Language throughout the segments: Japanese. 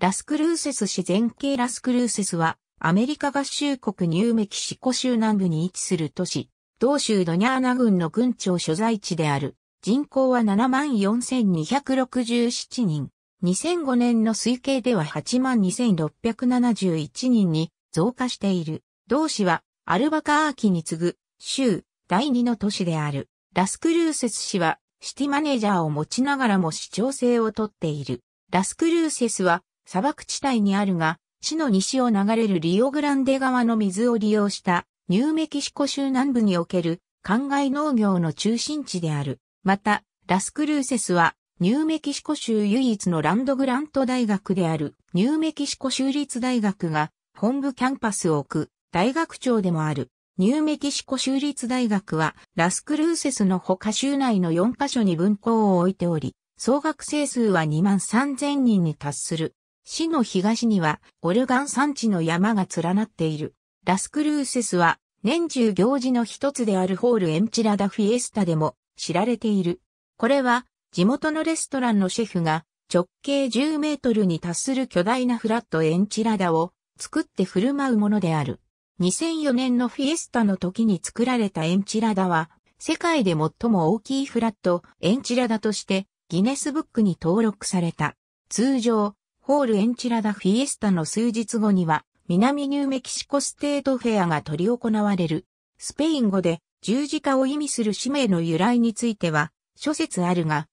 ラスクルーセス市全景ラスクルーセスは、アメリカ合衆国ニューメキシコ州南部に位置する都市、同州ドニャーナ郡の郡庁所在地である。人口は74,267人。2005年の推計では82,671人に増加している。同市はアルバカーキに次ぐ州第2の都市である。ラスクルーセス市はシティマネージャーを持ちながらも市長制をとっている。ラスクルーセスは砂漠地帯にあるが、市の西を流れるリオグランデ川の水を利用したニューメキシコ州南部における灌漑農業の中心地である。また、ラスクルーセスはニューメキシコ州唯一のランドグラント大学であるニューメキシコ州立大学が本部キャンパスを置く大学長でもある。ニューメキシコ州立大学はラスクルーセスの他州内の4カ所に分校を置いており、総学生数は2万3000人に達する。市の東にはオルガン山地の山が連なっている。ラスクルーセスは年中行事の一つであるホールエンチラダフィエスタでも知られている。これは地元のレストランのシェフが直径10メートルに達する巨大なフラットエンチラダを作って振る舞うものである。2004年のフィエスタの時に作られたエンチラダは世界で最も大きいフラットエンチラダとしてギネスブックに登録された。通常、ホールエンチラダフィエスタの数日後には、南ニューメキシコステートフェアが取り行われる。スペイン語で十字架を意味する使命の由来については、諸説あるが、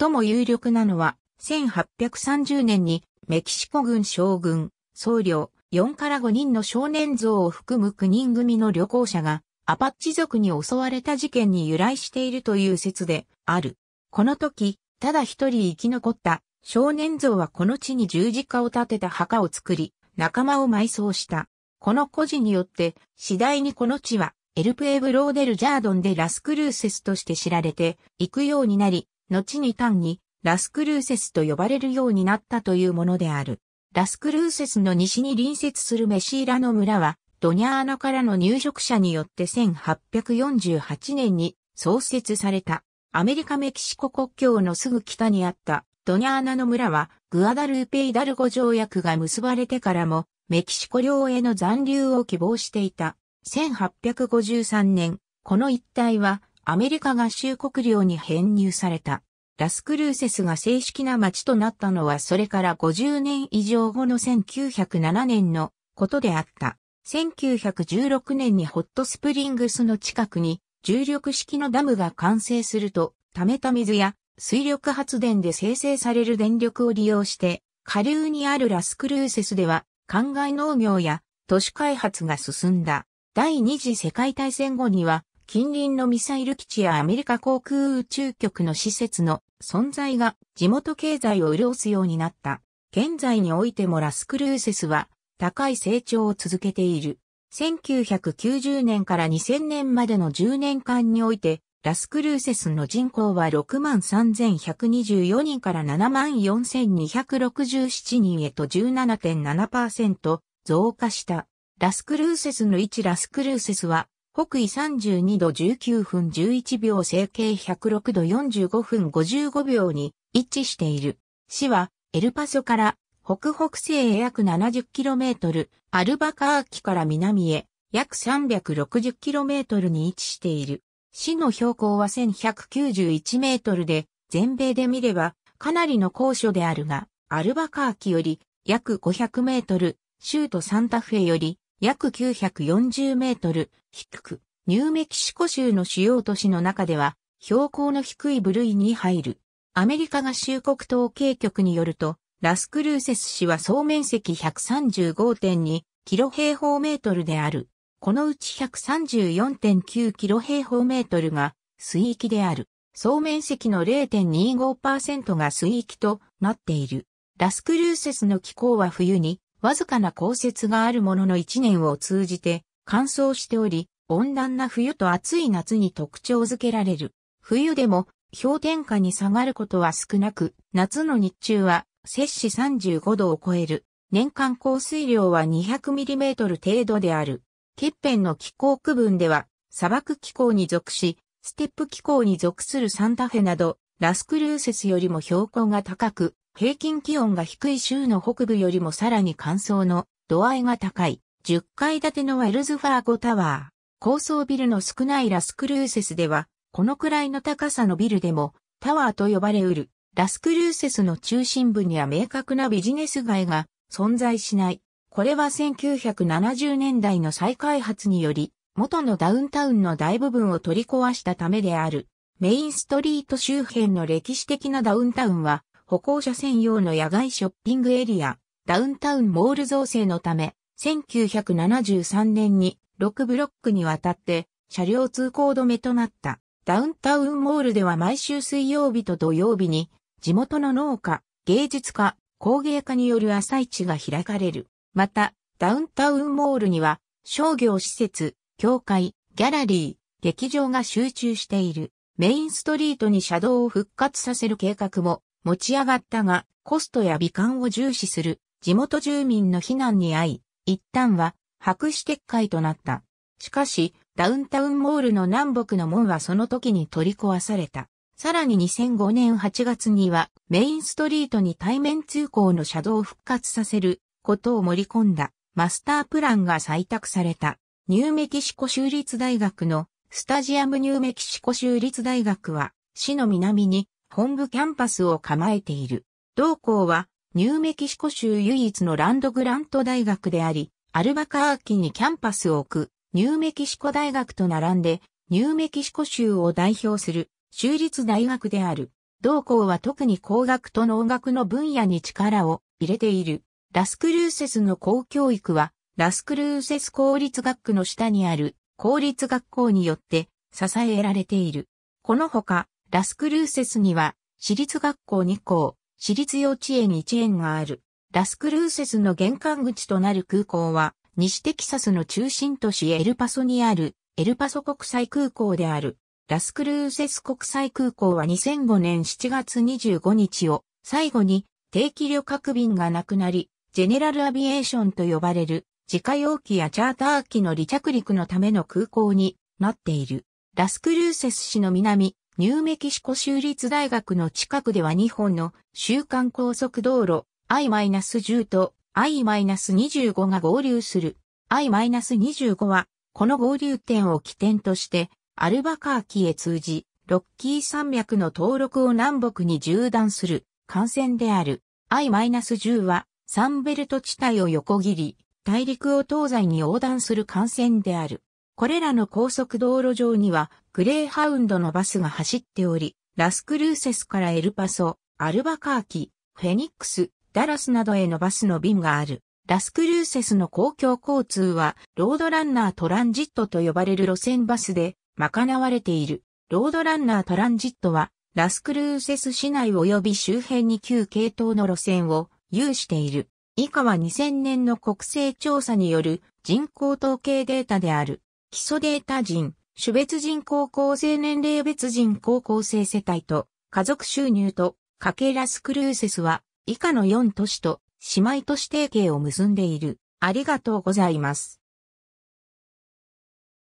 最も有力なのは、1830年にメキシコ軍将軍、僧侶、4から5人の少年像を含む9人組の旅行者が、アパッチ族に襲われた事件に由来しているという説である。この時、ただ一人生き残った少年像はこの地に十字架を立てた墓を作り、仲間を埋葬した。この故事によって、次第にこの地は、エルプエブローデルジャードンでラスクルーセスとして知られて、行くようになり、後に単に、ラスクルーセスと呼ばれるようになったというものである。ラスクルーセスの西に隣接するメシーラの村は、ドニャーナからの入植者によって1848年に創設された。アメリカメキシコ国境のすぐ北にあったドニャーナの村は、グアダルーペ・イダルゴ条約が結ばれてからも、メキシコ領への残留を希望していた。1853年、この一帯は、アメリカ合衆国領に編入された。ラスクルーセスが正式な町となったのはそれから50年以上後の1907年のことであった。1916年にホットスプリングスの近くに重力式のダムが完成すると、溜めた水や水力発電で生成される電力を利用して、下流にあるラスクルーセスでは、灌漑農業や都市開発が進んだ。第二次世界大戦後には、近隣のミサイル基地やアメリカ航空宇宙局の施設の存在が地元経済を潤すようになった。現在においてもラスクルーセスは高い成長を続けている。1990年から2000年までの10年間においてラスクルーセスの人口は63,124人から74,267人へと17.7%増加した。ラスクルーセスの置ラスクルーセスは、北緯32度19分11秒整形106度45分55秒に位置している。市は、エルパソから北北西へ約 70km、アルバカーキから南へ約 360km に位置している。市の標高は1191メートルで、全米で見ればかなりの高所であるが、アルバカーキより約500メートル、州都サンタフェより約940メートル低く、ニューメキシコ州の主要都市の中では標高の低い部類に入る。アメリカ合衆国統計局によると、ラスクルーセス市は総面積135.2キロ平方メートルである。このうち134.9キロ平方メートルが水域である。総面積の0.25%が水域となっている。ラスクルーセスの気候は冬にわずかな降雪があるものの1年を通じて乾燥しており、温暖な冬と暑い夏に特徴づけられる。冬でも氷点下に下がることは少なく、夏の日中は摂氏35度を超える。年間降水量は 200mm 程度である。欠片の気候区分では、砂漠気候に属し、ステップ気候に属するサンタフェなど、ラスクルーセスよりも標高が高く、平均気温が低い州の北部よりもさらに乾燥の度合いが高い、10階建てのウェルズファーゴタワー。高層ビルの少ないラスクルーセスでは、このくらいの高さのビルでも、タワーと呼ばれうる、ラスクルーセスの中心部には明確なビジネス街が存在しない。これは1970年代の再開発により、元のダウンタウンの大部分を取り壊したためである。メインストリート周辺の歴史的なダウンタウンは、歩行者専用の野外ショッピングエリア、ダウンタウンモール造成のため、1973年に6ブロックにわたって車両通行止めとなった。ダウンタウンモールでは毎週水曜日と土曜日に地元の農家、芸術家、工芸家による朝市が開かれる。また、ダウンタウンモールには、商業施設、教会、ギャラリー、劇場が集中している。メインストリートに車道を復活させる計画も持ち上がったが、コストや美観を重視する地元住民の避難に遭い、一旦は白紙撤回となった。しかし、ダウンタウンモールの南北の門はその時に取り壊された。さらに2005年8月にはメインストリートに対面通行の車道を復活させることを盛り込んだマスタープランが採択された。ニューメキシコ州立大学のスタジアムニューメキシコ州立大学は市の南に本部キャンパスを構えている。同校はニューメキシコ州唯一のランドグラント大学であり、アルバカーキにキャンパスを置くニューメキシコ大学と並んでニューメキシコ州を代表する州立大学である。同校は特に工学と農学の分野に力を入れている。ラスクルーセスの公教育は、ラスクルーセス公立学区の下にある公立学校によって支えられている。このほか、ラスクルーセスには、私立学校2校、私立幼稚園1園がある。ラスクルーセスの玄関口となる空港は、西テキサスの中心都市エルパソにある、エルパソ国際空港である。ラスクルーセス国際空港は2005年7月25日を最後に定期旅客便がなくなり、ジェネラルアビエーションと呼ばれる自家用機やチャーター機の離着陸のための空港になっている。ラスクルーセス市の南、ニューメキシコ州立大学の近くでは日本の週間高速道路 I-10 と I-25 が合流する。I-25 はこの合流点を起点としてアルバカーキへ通じ、ロッキー山脈の登録を南北に縦断する幹線である。I-10 はサンベルト地帯を横切り、大陸を東西に横断する幹線である。これらの高速道路上には、グレーハウンドのバスが走っており、ラスクルーセスからエルパソ、アルバカーキ、フェニックス、ダラスなどへのバスの便がある。ラスクルーセスの公共交通は、ロードランナートランジットと呼ばれる路線バスで、賄われている。ロードランナートランジットは、ラスクルーセス市内及び周辺に旧系統の路線を有している。以下は2000年の国勢調査による人口統計データである。基礎データ人、種別人口構成年齢別人口構成世帯と家族収入とカケラスクルーセスは以下の4都市と姉妹都市提携を結んでいる。ありがとうございます。